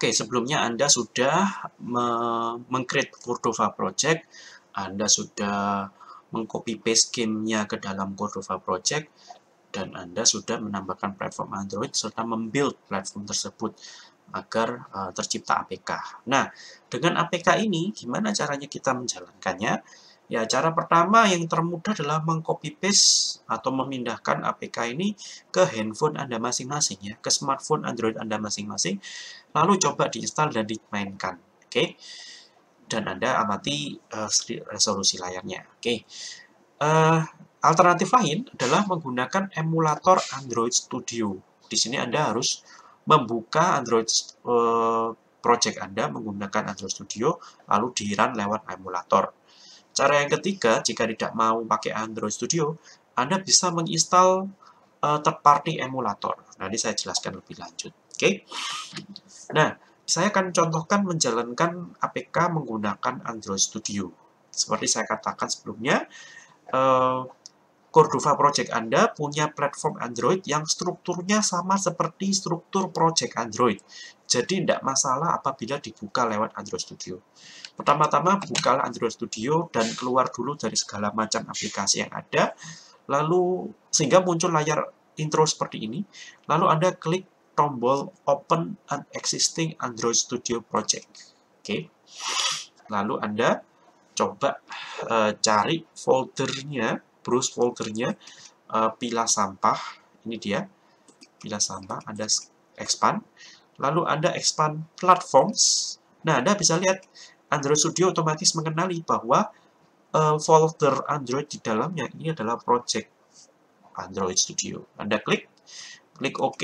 Oke, sebelumnya Anda sudah me create Cordova Project, Anda sudah mengcopy paste nya ke dalam Cordova Project, dan Anda sudah menambahkan platform Android serta membuild platform tersebut agar uh, tercipta APK. Nah, dengan APK ini, gimana caranya kita menjalankannya? Ya, cara pertama yang termudah adalah mengcopy paste atau memindahkan APK ini ke handphone Anda masing-masing ya, ke smartphone Android Anda masing-masing, lalu coba diinstal dan dimainkan. Oke. Okay? Dan Anda amati uh, resolusi layarnya. Oke. Okay. Uh, eh, alternatif lain adalah menggunakan emulator Android Studio. Di sini Anda harus membuka Android uh, project Anda menggunakan Android Studio lalu di-run lewat emulator. Cara yang ketiga, jika tidak mau pakai Android Studio, Anda bisa menginstal uh, third party emulator. Nanti saya jelaskan lebih lanjut. Oke. Okay? Nah, saya akan contohkan menjalankan APK menggunakan Android Studio. Seperti saya katakan sebelumnya, uh, Cordova Project Anda punya platform Android yang strukturnya sama seperti struktur Project Android. Jadi tidak masalah apabila dibuka lewat Android Studio. Pertama-tama bukalah Android Studio dan keluar dulu dari segala macam aplikasi yang ada. Lalu sehingga muncul layar intro seperti ini. Lalu Anda klik tombol Open an existing Android Studio project. Oke. Okay. Lalu Anda coba uh, cari foldernya Bruce foldernya uh, eh, pila sampah ini dia pila sampah ada expand lalu ada expand platforms nah anda bisa lihat Android Studio otomatis mengenali bahwa uh, folder Android di dalamnya ini adalah project Android Studio anda klik klik OK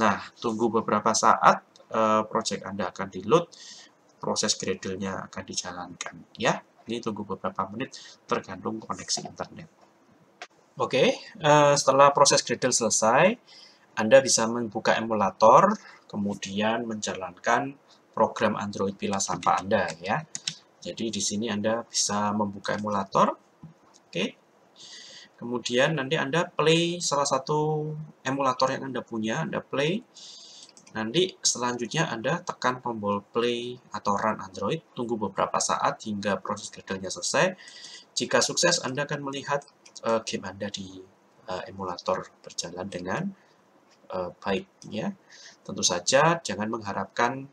nah tunggu beberapa saat uh, project anda akan di load proses gradle-nya akan dijalankan ya jadi tunggu beberapa menit tergantung koneksi internet. Oke, eh, setelah proses Gradle selesai, Anda bisa membuka emulator, kemudian menjalankan program Android Pila Sampah Anda ya. Jadi di sini Anda bisa membuka emulator, oke. Kemudian nanti Anda play salah satu emulator yang Anda punya, Anda play. Nanti selanjutnya Anda tekan tombol play atau run Android, tunggu beberapa saat hingga proses gradle-nya selesai. Jika sukses, Anda akan melihat uh, game Anda di uh, emulator berjalan dengan uh, eh, baik. Ya. Tentu saja jangan mengharapkan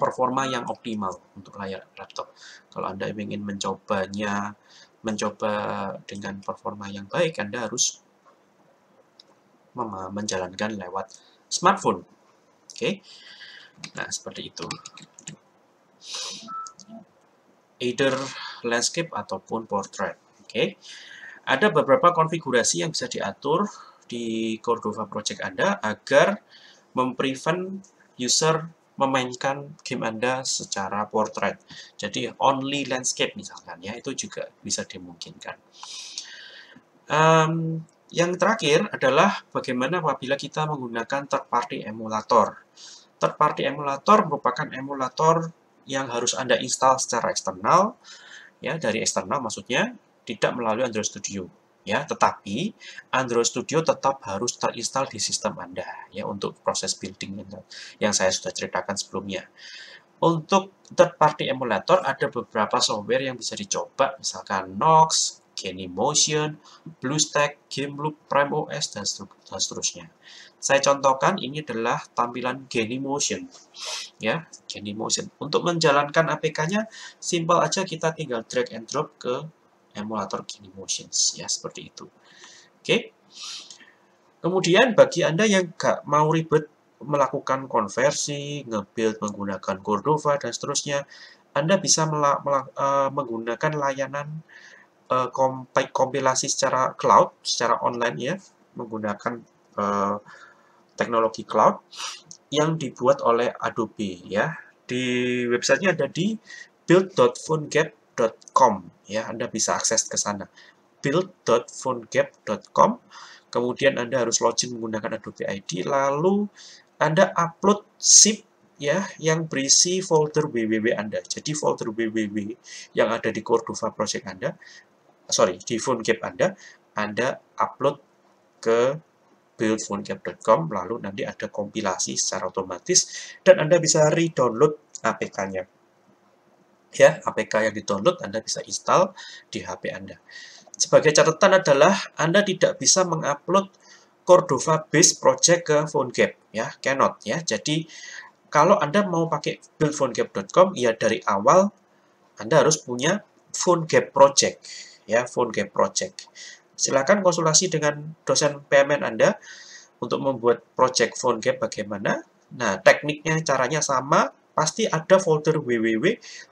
performa yang optimal untuk layar laptop. Kalau Anda ingin mencobanya, mencoba dengan performa yang baik, Anda harus menjalankan lewat smartphone Oke. Okay? Nah, seperti itu. Either landscape ataupun portrait. Oke. Okay? Ada beberapa konfigurasi yang bisa diatur di Cordova Project Anda agar memprevent user memainkan game Anda secara portrait. Jadi only landscape misalkan ya, itu juga bisa dimungkinkan. Um, yang terakhir adalah bagaimana apabila kita menggunakan third party emulator. Third party emulator merupakan emulator yang harus Anda install secara eksternal, ya dari eksternal maksudnya, tidak melalui Android Studio ya tetapi Android Studio tetap harus terinstal di sistem Anda ya untuk proses building yang saya sudah ceritakan sebelumnya untuk third party emulator ada beberapa software yang bisa dicoba misalkan Nox Motion, BlueStack, Gameloop, Prime OS, dan seterusnya. Saya contohkan ini adalah tampilan Motion. Ya, Motion. Untuk menjalankan APK-nya, simpel aja kita tinggal drag and drop ke emulator Motion. Ya, seperti itu. Oke. Kemudian bagi Anda yang nggak mau ribet melakukan konversi, nge-build menggunakan Cordova, dan seterusnya, Anda bisa eh, menggunakan layanan uh, kompilasi secara cloud, secara online ya, menggunakan uh, teknologi cloud yang dibuat oleh Adobe ya. Di websitenya ada di build.phonegap.com ya, Anda bisa akses ke sana. build.phonegap.com Kemudian Anda harus login menggunakan Adobe ID lalu Anda upload zip ya yang berisi folder WWW Anda. Jadi folder WWW yang ada di Cordova project Anda, sorry, di PhoneGap Anda, Anda upload ke buildphonegap.com, lalu nanti ada kompilasi secara otomatis, dan Anda bisa re-download APK-nya. Ya, APK yang di-download Anda bisa install di HP Anda. Sebagai catatan adalah Anda tidak bisa mengupload Cordova base project ke PhoneGap ya cannot ya jadi kalau Anda mau pakai buildphonegap.com ya dari awal Anda harus punya PhoneGap project ya phone game project. Silakan konsultasi dengan dosen PMN Anda untuk membuat project phone game bagaimana. Nah, tekniknya caranya sama, pasti ada folder www.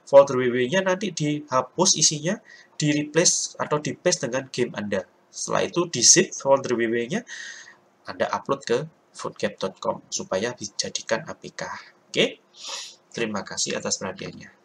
Folder www-nya nanti dihapus isinya, di replace atau di paste dengan game Anda. Setelah itu di zip folder www-nya Anda upload ke foodgap.com supaya dijadikan APK. Oke. Terima kasih atas perhatiannya.